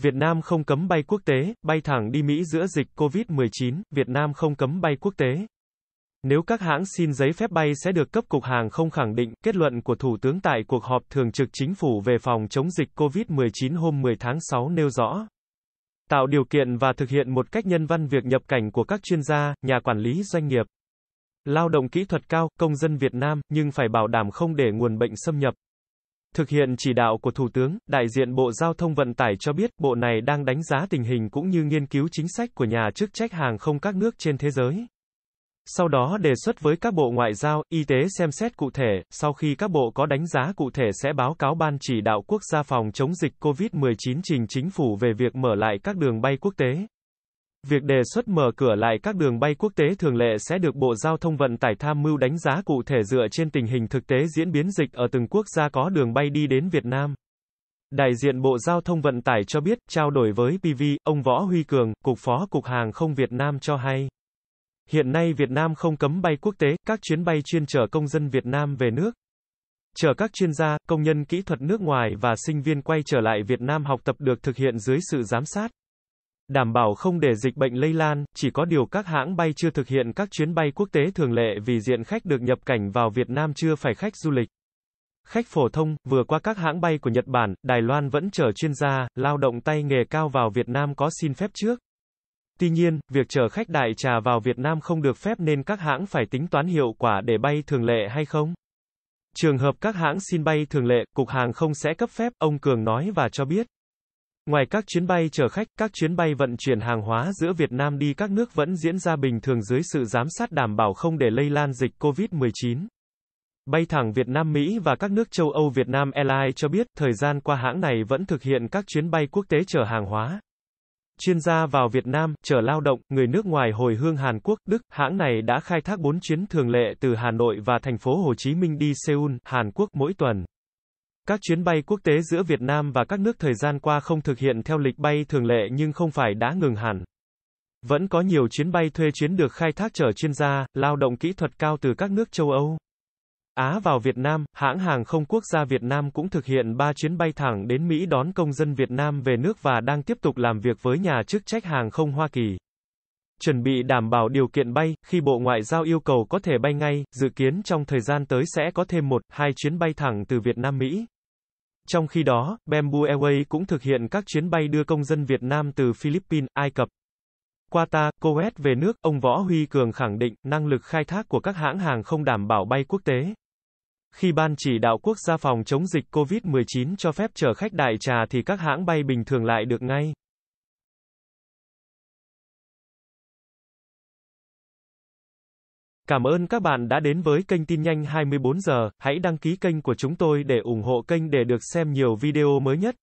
Việt Nam không cấm bay quốc tế, bay thẳng đi Mỹ giữa dịch COVID-19, Việt Nam không cấm bay quốc tế. Nếu các hãng xin giấy phép bay sẽ được cấp cục hàng không khẳng định, kết luận của Thủ tướng tại cuộc họp thường trực chính phủ về phòng chống dịch COVID-19 hôm 10 tháng 6 nêu rõ. Tạo điều kiện và thực hiện một cách nhân văn việc nhập cảnh của các chuyên gia, nhà quản lý doanh nghiệp. Lao động kỹ thuật cao, công dân Việt Nam, nhưng phải bảo đảm không để nguồn bệnh xâm nhập. Thực hiện chỉ đạo của Thủ tướng, đại diện Bộ Giao thông Vận tải cho biết bộ này đang đánh giá tình hình cũng như nghiên cứu chính sách của nhà chức trách hàng không các nước trên thế giới. Sau đó đề xuất với các bộ ngoại giao, y tế xem xét cụ thể, sau khi các bộ có đánh giá cụ thể sẽ báo cáo Ban chỉ đạo quốc gia phòng chống dịch COVID-19 trình chính phủ về việc mở lại các đường bay quốc tế. Việc đề xuất mở cửa lại các đường bay quốc tế thường lệ sẽ được Bộ Giao thông Vận tải tham mưu đánh giá cụ thể dựa trên tình hình thực tế diễn biến dịch ở từng quốc gia có đường bay đi đến Việt Nam. Đại diện Bộ Giao thông Vận tải cho biết, trao đổi với PV, ông Võ Huy Cường, Cục Phó Cục Hàng không Việt Nam cho hay. Hiện nay Việt Nam không cấm bay quốc tế, các chuyến bay chuyên chở công dân Việt Nam về nước. Chở các chuyên gia, công nhân kỹ thuật nước ngoài và sinh viên quay trở lại Việt Nam học tập được thực hiện dưới sự giám sát. Đảm bảo không để dịch bệnh lây lan, chỉ có điều các hãng bay chưa thực hiện các chuyến bay quốc tế thường lệ vì diện khách được nhập cảnh vào Việt Nam chưa phải khách du lịch. Khách phổ thông, vừa qua các hãng bay của Nhật Bản, Đài Loan vẫn chở chuyên gia, lao động tay nghề cao vào Việt Nam có xin phép trước. Tuy nhiên, việc chở khách đại trà vào Việt Nam không được phép nên các hãng phải tính toán hiệu quả để bay thường lệ hay không. Trường hợp các hãng xin bay thường lệ, Cục Hàng không sẽ cấp phép, ông Cường nói và cho biết. Ngoài các chuyến bay chở khách, các chuyến bay vận chuyển hàng hóa giữa Việt Nam đi các nước vẫn diễn ra bình thường dưới sự giám sát đảm bảo không để lây lan dịch COVID-19. Bay thẳng Việt Nam Mỹ và các nước châu Âu Việt Nam Airlines cho biết, thời gian qua hãng này vẫn thực hiện các chuyến bay quốc tế chở hàng hóa. Chuyên gia vào Việt Nam, chở lao động, người nước ngoài hồi hương Hàn Quốc, Đức, hãng này đã khai thác 4 chuyến thường lệ từ Hà Nội và thành phố Hồ Chí Minh đi Seoul, Hàn Quốc mỗi tuần. Các chuyến bay quốc tế giữa Việt Nam và các nước thời gian qua không thực hiện theo lịch bay thường lệ nhưng không phải đã ngừng hẳn. Vẫn có nhiều chuyến bay thuê chuyến được khai thác chở chuyên gia, lao động kỹ thuật cao từ các nước châu Âu. Á vào Việt Nam, hãng hàng không quốc gia Việt Nam cũng thực hiện 3 chuyến bay thẳng đến Mỹ đón công dân Việt Nam về nước và đang tiếp tục làm việc với nhà chức trách hàng không Hoa Kỳ. Chuẩn bị đảm bảo điều kiện bay, khi Bộ Ngoại giao yêu cầu có thể bay ngay, dự kiến trong thời gian tới sẽ có thêm một, hai chuyến bay thẳng từ Việt Nam Mỹ. Trong khi đó, Bamboo Airways cũng thực hiện các chuyến bay đưa công dân Việt Nam từ Philippines, Ai Cập, Qatar, Kuwait về nước. Ông Võ Huy Cường khẳng định, năng lực khai thác của các hãng hàng không đảm bảo bay quốc tế. Khi Ban chỉ đạo quốc gia phòng chống dịch COVID-19 cho phép chở khách đại trà thì các hãng bay bình thường lại được ngay. Cảm ơn các bạn đã đến với kênh tin nhanh 24 giờ, hãy đăng ký kênh của chúng tôi để ủng hộ kênh để được xem nhiều video mới nhất.